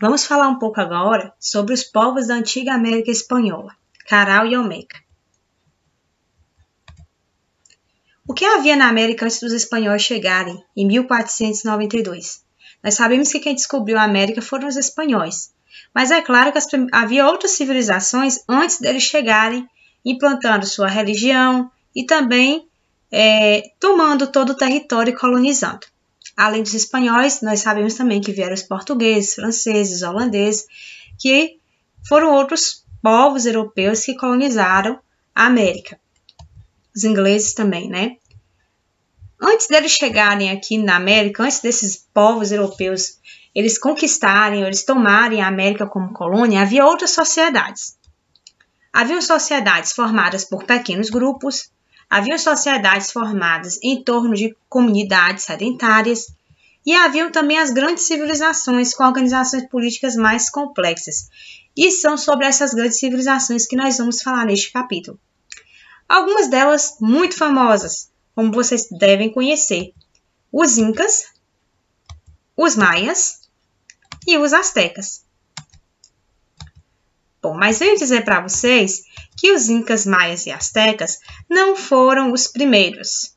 Vamos falar um pouco agora sobre os povos da antiga América Espanhola, Caral e Olmeca. O que havia na América antes dos espanhóis chegarem, em 1492? Nós sabemos que quem descobriu a América foram os espanhóis, mas é claro que havia outras civilizações antes deles chegarem, implantando sua religião e também é, tomando todo o território e colonizando. Além dos espanhóis, nós sabemos também que vieram os portugueses, franceses, holandeses, que foram outros povos europeus que colonizaram a América. Os ingleses também, né? Antes deles chegarem aqui na América, antes desses povos europeus eles conquistarem, eles tomarem a América como colônia, havia outras sociedades. Havia sociedades formadas por pequenos grupos, haviam sociedades formadas em torno de comunidades sedentárias e haviam também as grandes civilizações com organizações políticas mais complexas. E são sobre essas grandes civilizações que nós vamos falar neste capítulo. Algumas delas muito famosas, como vocês devem conhecer: os Incas, os Maias e os Aztecas. Bom, mas veio dizer para vocês que os incas, maias e astecas não foram os primeiros.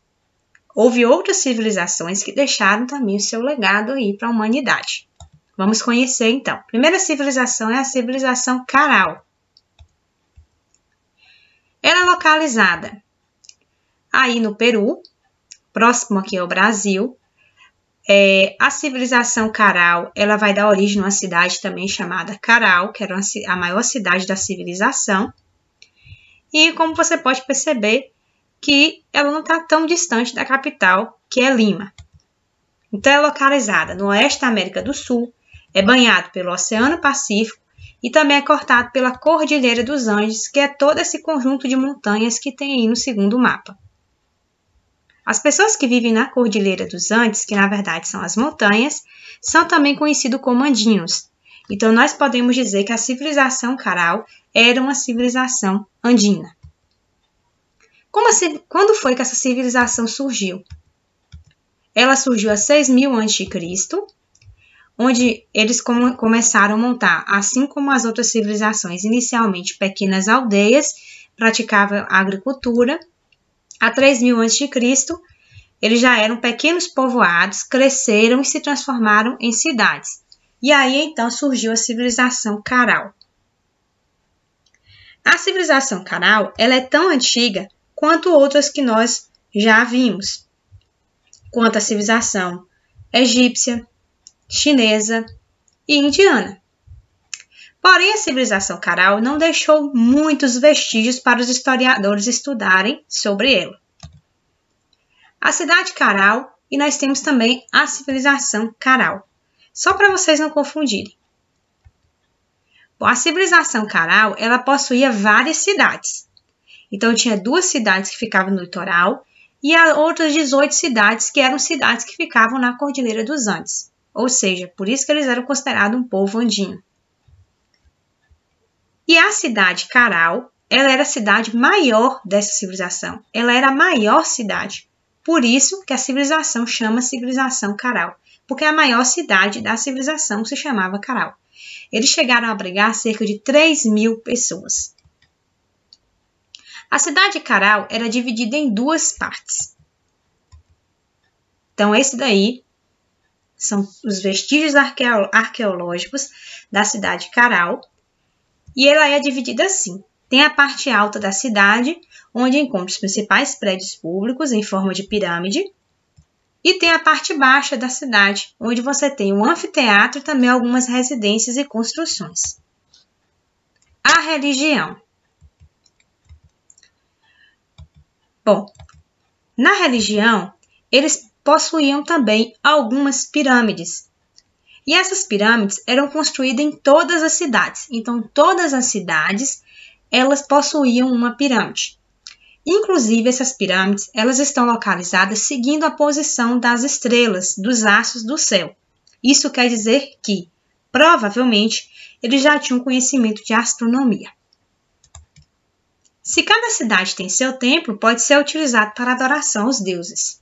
Houve outras civilizações que deixaram também o seu legado aí para a humanidade. Vamos conhecer então. primeira civilização é a civilização Caral. Era é localizada aí no Peru, próximo aqui ao Brasil, é, a civilização Caral ela vai dar origem a uma cidade também chamada Caral, que era uma, a maior cidade da civilização. E como você pode perceber, que ela não está tão distante da capital, que é Lima. Então, é localizada no oeste da América do Sul, é banhado pelo Oceano Pacífico e também é cortado pela Cordilheira dos Andes, que é todo esse conjunto de montanhas que tem aí no segundo mapa. As pessoas que vivem na Cordilheira dos Andes, que na verdade são as montanhas, são também conhecidos como andinos. Então, nós podemos dizer que a civilização Caral era uma civilização andina. quando foi que essa civilização surgiu? Ela surgiu a 6000 a.C., onde eles começaram a montar, assim como as outras civilizações, inicialmente pequenas aldeias, praticavam agricultura a 3000 a.C., eles já eram pequenos povoados, cresceram e se transformaram em cidades. E aí então surgiu a civilização Caral. A civilização Caral ela é tão antiga quanto outras que nós já vimos, quanto a civilização egípcia, chinesa e indiana. Porém, a civilização Caral não deixou muitos vestígios para os historiadores estudarem sobre ela. A cidade Caral e nós temos também a civilização Caral. Só para vocês não confundirem. Bom, a civilização Caral, ela possuía várias cidades. Então, tinha duas cidades que ficavam no litoral e outras 18 cidades que eram cidades que ficavam na Cordilheira dos Andes. Ou seja, por isso que eles eram considerados um povo andino. E a cidade Caral, ela era a cidade maior dessa civilização. Ela era a maior cidade. Por isso que a civilização chama civilização Caral, porque é a maior cidade da civilização se chamava Caral. Eles chegaram a abrigar cerca de 3 mil pessoas. A cidade Caral era dividida em duas partes. Então, esse daí são os vestígios arqueológicos da cidade Caral, e ela é dividida assim. Tem a parte alta da cidade, onde encontra os principais prédios públicos em forma de pirâmide, e tem a parte baixa da cidade, onde você tem um anfiteatro e também algumas residências e construções. A religião. Bom, na religião, eles possuíam também algumas pirâmides, e essas pirâmides eram construídas em todas as cidades. Então, todas as cidades elas possuíam uma pirâmide. Inclusive, essas pirâmides elas estão localizadas seguindo a posição das estrelas, dos astros do céu. Isso quer dizer que, provavelmente, eles já tinham conhecimento de astronomia. Se cada cidade tem seu templo, pode ser utilizado para adoração aos deuses.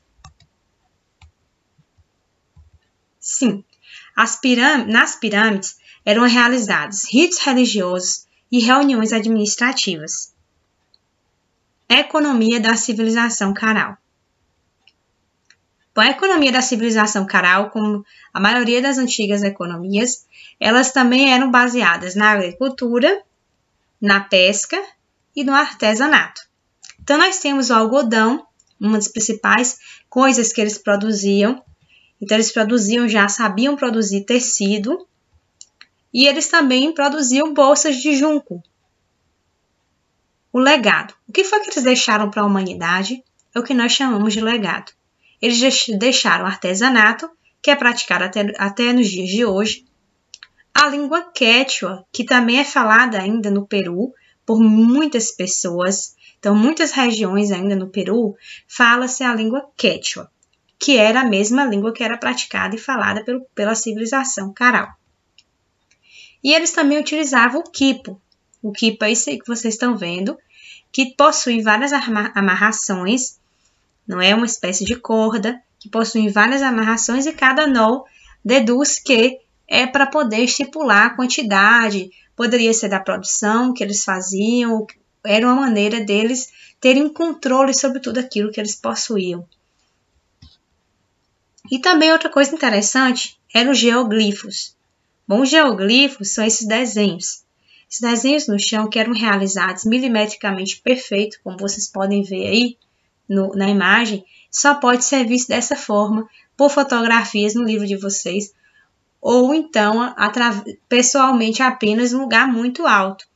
Sim, nas pirâmides eram realizados ritos religiosos e reuniões administrativas. Economia da civilização Caral. Bom, a economia da civilização Caral, como a maioria das antigas economias, elas também eram baseadas na agricultura, na pesca e no artesanato. Então, nós temos o algodão, uma das principais coisas que eles produziam então eles produziam já, sabiam produzir tecido e eles também produziam bolsas de junco. O legado. O que foi que eles deixaram para a humanidade? É o que nós chamamos de legado. Eles deixaram artesanato, que é praticado até, até nos dias de hoje, a língua quechua, que também é falada ainda no Peru por muitas pessoas. Então, muitas regiões ainda no Peru fala-se a língua quechua que era a mesma língua que era praticada e falada pelo, pela civilização Caral. E eles também utilizavam o quipo. O quipo é isso aí que vocês estão vendo, que possui várias amarrações, não é uma espécie de corda, que possui várias amarrações e cada nó deduz que é para poder estipular a quantidade, poderia ser da produção que eles faziam, era uma maneira deles terem controle sobre tudo aquilo que eles possuíam. E também outra coisa interessante eram os geoglifos. Bom, os geoglifos são esses desenhos. Esses desenhos no chão que eram realizados milimetricamente perfeito, como vocês podem ver aí no, na imagem, só pode ser visto dessa forma por fotografias no livro de vocês ou então pessoalmente apenas em um lugar muito alto.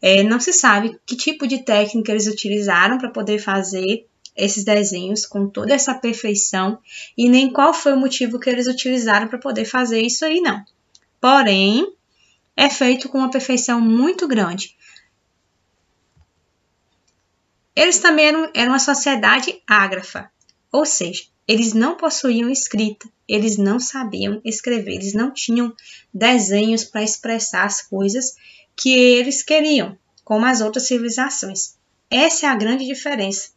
É, não se sabe que tipo de técnica eles utilizaram para poder fazer esses desenhos com toda essa perfeição e nem qual foi o motivo que eles utilizaram para poder fazer isso aí, não. Porém, é feito com uma perfeição muito grande. Eles também eram, eram uma sociedade ágrafa, ou seja, eles não possuíam escrita, eles não sabiam escrever, eles não tinham desenhos para expressar as coisas que eles queriam, como as outras civilizações. Essa é a grande diferença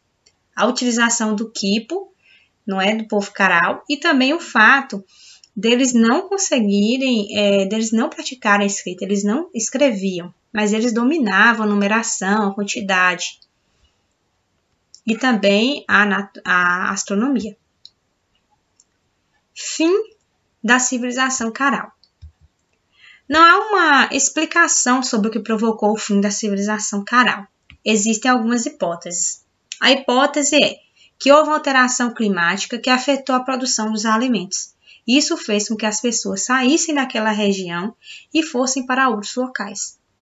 a utilização do quipo, não é, do povo caral, e também o fato deles não conseguirem, é, deles não praticarem escrita, eles não escreviam, mas eles dominavam a numeração, a quantidade e também a, a astronomia. Fim da civilização caral. Não há uma explicação sobre o que provocou o fim da civilização caral. Existem algumas hipóteses. A hipótese é que houve alteração climática que afetou a produção dos alimentos. Isso fez com que as pessoas saíssem daquela região e fossem para outros locais.